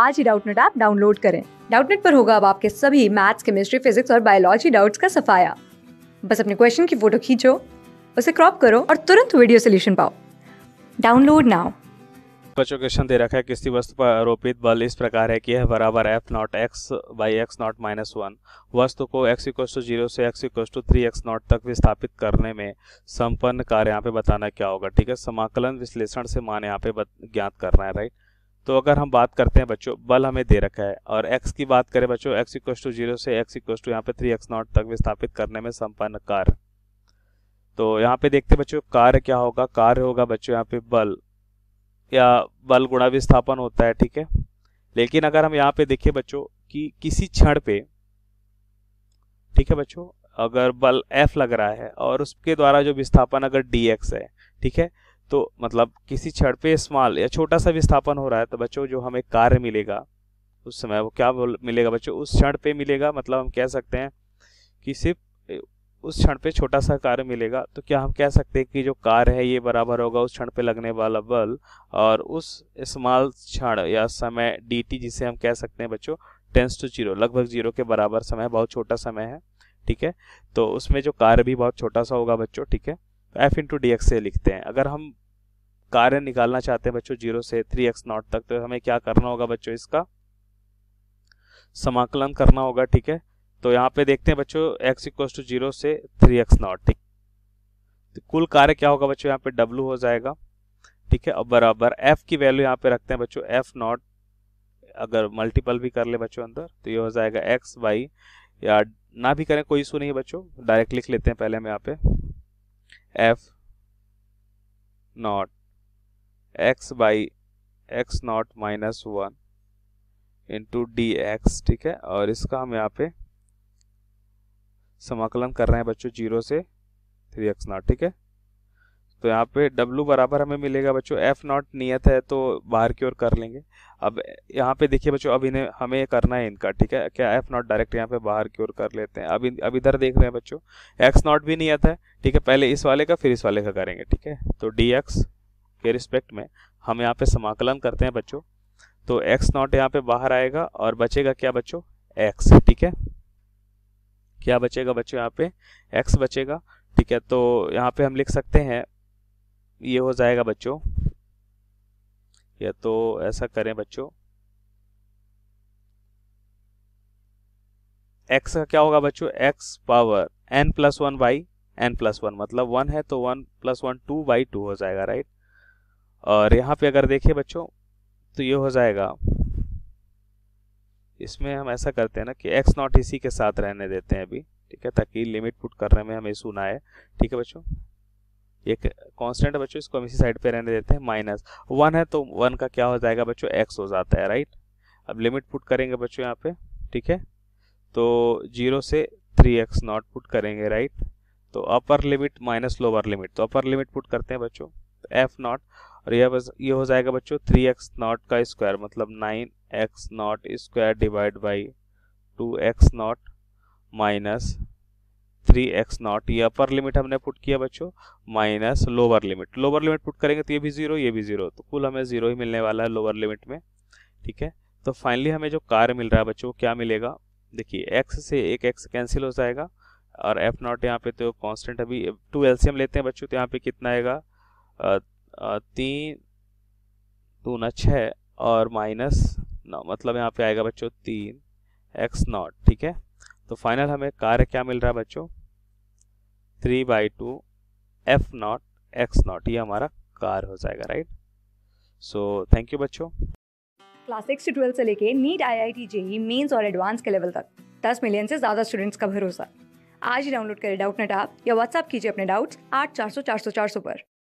आज ही Doubtnut app download करें डाउटनेट पर होगा अब आपके सभी मैथ्स केमिस्ट्री फिजिक्स और बायोलॉजी डाउट्स का सफाया बस अपने क्वेश्चन की फोटो खींचो उसे क्रॉप करो और तुरंत वीडियो सोल्यूशन पाओ डाउनलोड नाउ बच्चों क्वेश्चन दे रखा है किसी वस्तु पर आरोपित बल इस प्रकार है कि यह बराबर f naught x by x naught minus one वस्तु को एक्स इक्वस टू जीरो से x equals to three x naught तक विस्थापित करने में संपन्न कार्य यहाँ पे बताना क्या होगा ठीक है समाकलन विश्लेषण से मान यहाँ पे ज्ञात करना है राइट तो अगर हम बात करते हैं बच्चों बल हमें दे रखा है और एक्स की बात करें बच्चों एक्स इक्व टू जीरो से एक्स इक्व टू यहाँ पे थ्री एक्स नॉट तक विस्थापित करने में संपन्न कार तो यहाँ पे देखते बच्चों कार्य क्या होगा कार्य होगा बच्चों यहाँ पे बल या बल गुणा विस्थापन होता है ठीक है लेकिन अगर हम यहाँ पे देखिए बच्चों कि किसी क्षण पे ठीक है बच्चों अगर बल एफ लग रहा है और उसके द्वारा जो विस्थापन अगर डी है ठीक है तो मतलब किसी क्षण पे स्मॉल या छोटा सा विस्थापन हो रहा है तो बच्चों जो हमें कार्य मिलेगा उस समय वो क्या मिलेगा बच्चों उस क्षण पे मिलेगा मतलब हम कह सकते हैं कि सिर्फ उस क्षण पे छोटा सा कार्य मिलेगा तो क्या हम कह सकते हैं कि जो कार्य है ये बराबर होगा उस क्षण पे लगने वाला बल और उस स्मॉल क्षण या समय डी जिसे हम कह सकते हैं बच्चों टेंस टू जीरो लगभग जीरो के बराबर समय बहुत छोटा समय है ठीक है तो उसमें जो कार्य भी बहुत छोटा सा होगा बच्चों ठीक है एफ इंटू डी एक्स से लिखते हैं अगर हम कार्य निकालना चाहते हैं बच्चों जीरो से थ्री एक्स नॉट तक तो हमें क्या करना होगा बच्चों इसका समाकलन करना होगा ठीक है तो यहाँ पे देखते हैं बच्चों एक्स इक्वल टू जीरो से थ्री एक्स नॉट ठीक तो कुल कार्य क्या होगा बच्चों यहाँ पे डब्लू हो जाएगा ठीक है अब बराबर एफ की वैल्यू यहाँ पे रखते हैं बच्चों एफ नॉट अगर मल्टीपल भी कर ले बच्चों अंदर तो ये हो जाएगा एक्स वाई या ना भी करें कोई इशू नहीं है बच्चों डायरेक्ट लिख लेते हैं पहले हम यहाँ पे f naught x by x naught minus one into d x ठीक है और इसका हम यहाँ पे समाकलन कर रहे हैं बच्चों जीरो से थ्री एक्स नॉट ठीक है तो यहाँ पे W बराबर हमें मिलेगा बच्चों F नॉट नियत है तो बाहर की ओर कर लेंगे अब यहाँ पे देखिए बच्चों अब इन्हें हमें करना है इनका ठीक है क्या F नॉट डायरेक्ट यहाँ पे बाहर की ओर कर लेते हैं अब अब इधर देख रहे हैं बच्चों X नॉट भी नियत है ठीक है पहले इस वाले का फिर इस वाले का करेंगे ठीक है तो डी के रिस्पेक्ट में हम यहाँ पे समाकलन करते हैं बच्चों तो एक्स नॉट यहाँ पे बाहर आएगा और बचेगा क्या बच्चों एक्स ठीक है क्या बचेगा बच्चों यहाँ पे एक्स बचेगा ठीक है तो यहाँ पे हम लिख सकते हैं ये हो जाएगा बच्चों या तो ऐसा करें बच्चों x का क्या होगा बच्चों x power n plus one by n plus one मतलब वन है तो one plus one two by two हो जाएगा राइट और यहाँ पे अगर देखें बच्चों तो ये हो जाएगा इसमें हम ऐसा करते हैं ना कि एक्स नॉट इसी के साथ रहने देते हैं अभी ठीक है ताकि लिमिट पुट करने में हमें सुना है ठीक है बच्चों एक कांस्टेंट बच्चों इसको हम इसी साइड पे रहने देते हैं माइनस वन है तो वन का क्या हो जाएगा बच्चों एक्स हो जाता है राइट अब लिमिट पुट करेंगे बच्चों यहाँ पे ठीक है तो जीरो से थ्री एक्स नॉट पुट करेंगे राइट तो upper limit minus lower limit तो अपर लिमिट पुट करते हैं बच्चों एफ नॉट और यह बस ये हो जाएगा बच्चों थ्री एक्स नॉट का स्क्वायर मतलब nine x naught square divide by two x naught minus three x naught ये अपर लिमिट हमने पुट किया बच्चों minus lower limit lower limit put करेंगे तो ये भी जीरो ये भी जीरो तो कुल हमें जीरो ही मिलने वाला है लोअर लिमिट में ठीक है तो फाइनली हमें जो कार्य मिल रहा है बच्चों क्या मिलेगा देखिए एक्स से एक एक्स कैंसिल हो जाएगा और एफ नॉट यहाँ पे तो कांस्टेंट अभी टू एलसीएम लेते हैं बच्चों तो यहाँ पे कितना आएगा तीन न छः और माइनस नौ मतलब यहाँ पे आएगा बच्चों तीन एक्स नॉट ठीक है तो फाइनल हमें कार्य क्या मिल रहा है बच्चों three by two f naught x naught ये हमारा कार हो जाएगा राइट सो थैंक यू बच्चों क्लास सिक्स से ट्वेल्थ से लेके NEET I I T JEE mains और एडवांस के लेवल तक दस मिलियन से ज़्यादा स्टूडेंट्स का भरोसा आज ही डाउनलोड करें डाउट नेट आप या व्हाट्सअप कीजिए अपने डाउट्स आठ चार सौ चार सौ चार सौ पर